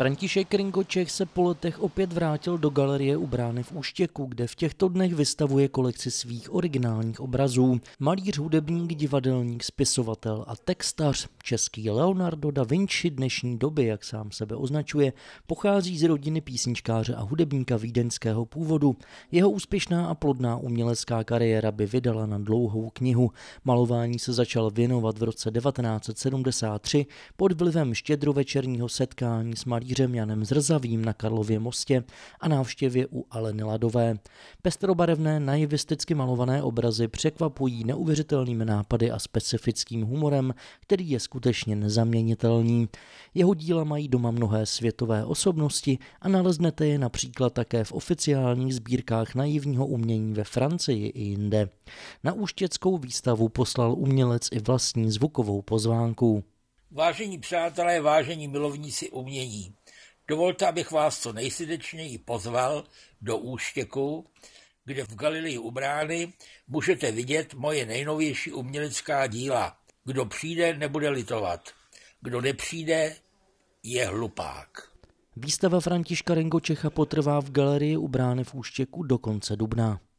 František Ringočech se po letech opět vrátil do galerie u brány v Uštěku, kde v těchto dnech vystavuje kolekci svých originálních obrazů. Malíř, hudebník, divadelník, spisovatel a textař, český Leonardo da Vinci dnešní doby, jak sám sebe označuje, pochází z rodiny písničkáře a hudebníka vídeňského původu. Jeho úspěšná a plodná umělecká kariéra by vydala na dlouhou knihu. Malování se začal věnovat v roce 1973 pod vlivem štědrovečerního setkání s malířem malířem Janem Zrzavým na Karlově mostě a návštěvě u Aleny Ladové. Pestrobarevné naivisticky malované obrazy překvapují neuvěřitelnými nápady a specifickým humorem, který je skutečně nezaměnitelný. Jeho díla mají doma mnohé světové osobnosti a naleznete je například také v oficiálních sbírkách naivního umění ve Francii i jinde. Na úštěckou výstavu poslal umělec i vlastní zvukovou pozvánku. Vážení přátelé, vážení milovníci umění, Dovolte, abych vás co nejsrdečněji pozval do Úštěku, kde v Galilii u brány můžete vidět moje nejnovější umělecká díla. Kdo přijde, nebude litovat. Kdo nepřijde, je hlupák. Výstava Františka Rengočecha Čecha potrvá v galerii u brány v Úštěku do konce dubna.